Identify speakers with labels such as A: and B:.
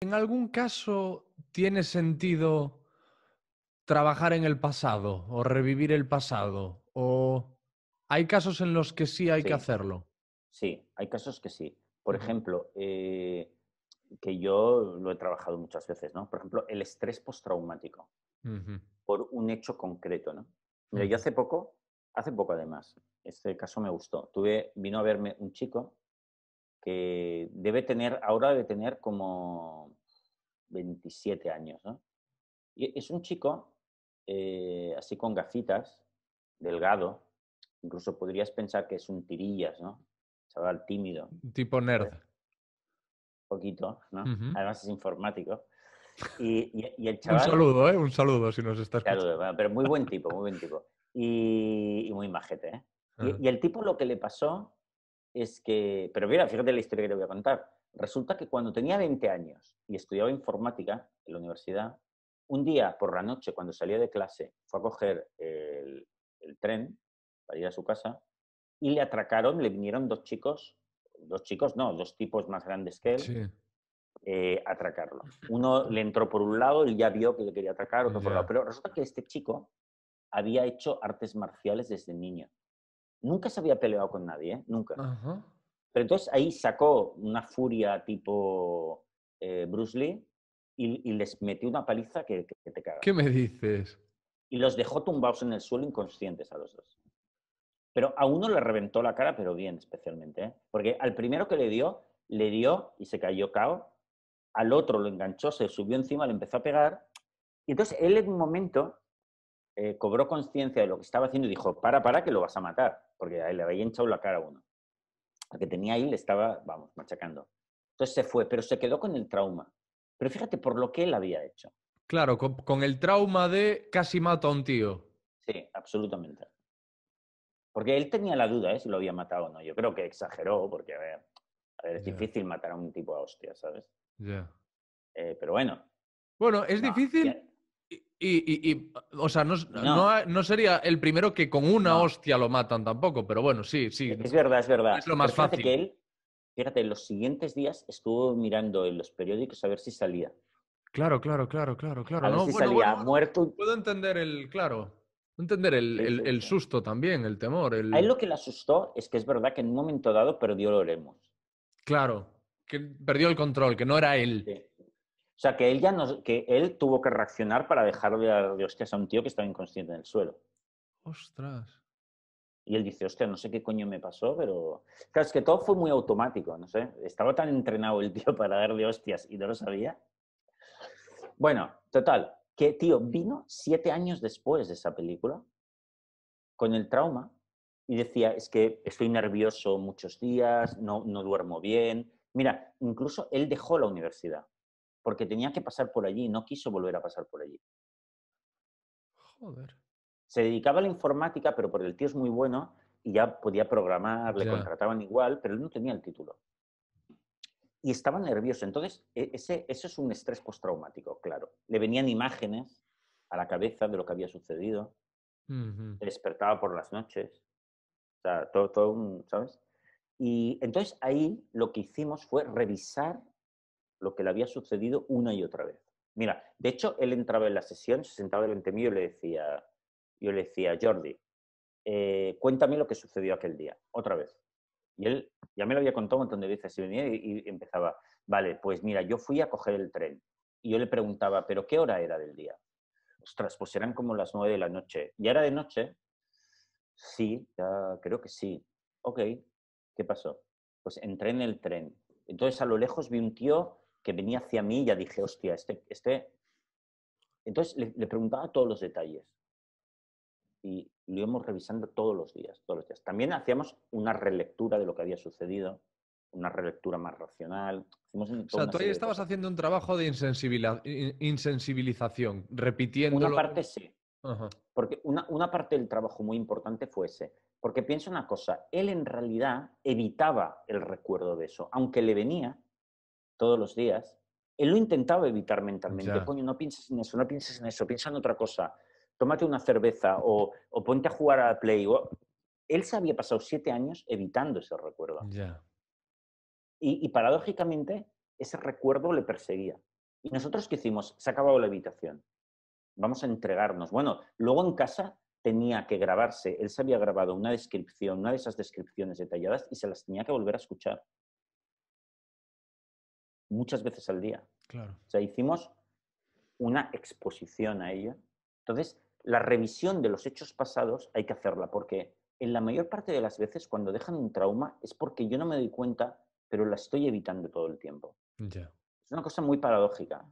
A: ¿En algún caso tiene sentido trabajar en el pasado o revivir el pasado? ¿O hay casos en los que sí hay que hacerlo?
B: Sí, hay casos que sí. Por ejemplo, eh, que yo lo he trabajado muchas veces, ¿no? Por ejemplo, el estrés postraumático por un hecho concreto, ¿no? yo hace poco, hace poco además, este caso me gustó. Tuve, vino a verme un chico que debe tener, ahora debe tener como 27 años, ¿no? Y es un chico eh, así con gafitas, delgado, incluso podrías pensar que es un tirillas, ¿no? Chaval tímido. Tipo nerd. Un pues, poquito, ¿no? Además es informático. Y, el un saludo,
A: ¿eh? Un saludo si nos estás escuchando.
B: pero muy buen tipo, muy buen tipo. Y, muy majete, ¿eh? Ah. y el tipo lo que le pasó es que, pero mira, fíjate la historia que te voy a contar. Resulta que cuando tenía 20 años y estudiaba informática en la universidad, un día por la noche, cuando salía de clase, fue a coger el, tren para ir a su casa y le atracaron, le vinieron dos chicos, dos chicos, no, dos tipos más grandes que él,
A: a
B: eh, atracarlo. Uno le entró por un lado y ya vio que le quería atracar, otro por otro. Pero resulta que este chico había hecho artes marciales desde niño nunca se había peleado con nadie, ¿eh? nunca. Pero entonces ahí sacó una furia tipo eh, Bruce Lee y, les metió una paliza que, te caga. ¿Qué
A: me dices?
B: Y los dejó tumbados en el suelo inconscientes a los dos. Pero a uno le reventó la cara, pero bien especialmente. ¿eh? Porque al primero que le dio, le dio y se cayó cao. Al otro lo enganchó, se subió encima, le empezó a pegar. Y entonces él en un momento eh, cobró conciencia de lo que estaba haciendo y dijo, para, para, que lo vas a matar, porque ahí le había hinchado la cara a uno. Lo que tenía ahí le estaba, vamos, machacando. Entonces se fue, pero se quedó con el trauma. Pero fíjate por lo que él había hecho.
A: Claro, con, el trauma de casi mato a un tío.
B: Sí, absolutamente. Porque él tenía la duda, ¿eh? Si lo había matado o no. Yo creo que exageró, porque, a ver, es difícil matar a un tipo a hostia, ¿sabes? Ya. Eh, pero bueno.
A: Bueno, es difícil. Y, y, o sea, no, no. sería el primero que con una hostia lo matan tampoco, pero bueno, sí, sí. Es verdad, es verdad. Es lo más fácil.
B: fíjate, los siguientes días estuvo mirando en los periódicos a ver si salía.
A: Claro, claro, claro, claro, claro. A ver si salía
B: muerto. Puedo entender el, claro,
A: entender el, el, susto también, el temor. El... A él lo que le
B: asustó es que es verdad que en un momento dado perdió lo lemos
A: Claro, que perdió el control, que no era él.
B: O sea, que él ya que él tuvo que reaccionar para dejarle de dar de hostias a un tío que estaba inconsciente en el suelo.
A: Ostras.
B: Y él dice, hostia, no sé qué coño me pasó, pero... Claro, es que todo fue muy automático, no sé. Estaba tan entrenado el tío para darle hostias y no lo sabía. Bueno, total, que tío vino siete años después de esa película con el trauma y decía, es que estoy nervioso muchos días, no, no duermo bien. Mira, incluso él dejó la universidad porque tenía que pasar por allí, no quiso volver a pasar por allí. Se dedicaba a la informática, pero por el tío es muy bueno y ya podía programar, le contrataban igual, pero él no tenía el título. Y estaba nervioso. Entonces, e, ese, es un estrés postraumático, claro. Le venían imágenes a la cabeza de lo que había sucedido.
A: Despertaba
B: por las noches. O sea, todo, todo ¿sabes? Y entonces ahí lo que hicimos fue revisar lo que le había sucedido una y otra vez. Mira, de hecho, él entraba en la sesión, se sentaba delante mío y le decía, yo le decía, Jordi, eh, cuéntame lo que sucedió aquel día, otra vez. Y él ya me lo había contado un montón de veces y venía y, y empezaba, vale, pues mira, yo fui a coger el tren y yo le preguntaba, ¿pero qué hora era del día? Ostras, pues eran como las nueve de la noche. ¿Ya era de noche? Sí, ya creo que sí. Ok, ¿qué pasó? Pues entré en el tren. Entonces a lo lejos vi un tío que venía hacia mí, ya dije, hostia, este... este... Entonces le, preguntaba todos los detalles y lo íbamos revisando todos los días, todos los días. También hacíamos una relectura de lo que había sucedido, una relectura más racional. o sea, tú ahí estabas
A: haciendo un trabajo de insensibilización, repitiendo. Una parte
B: sí. Porque una, una parte del trabajo muy importante fue ese. Porque piensa una cosa, él en realidad evitaba el recuerdo de eso. Aunque le venía, todos los días, él lo intentaba evitar mentalmente. no pienses en eso, no pienses en eso, piensa en otra cosa. Tómate una cerveza o, ponte a jugar a Play. Él se había pasado siete años evitando ese recuerdo. Y, paradójicamente, ese recuerdo le perseguía. ¿Y nosotros qué hicimos? Se ha acabado la evitación. Vamos a entregarnos. Bueno, luego en casa tenía que grabarse. Él se había grabado una descripción, una de esas descripciones detalladas, y se las tenía que volver a escuchar muchas veces al día. Claro. O sea, hicimos una exposición a ello. Entonces, la revisión de los hechos pasados hay que hacerla, porque en la mayor parte de las veces cuando dejan un trauma es porque yo no me doy cuenta, pero la estoy evitando todo el tiempo.
A: Es
B: una cosa muy paradójica.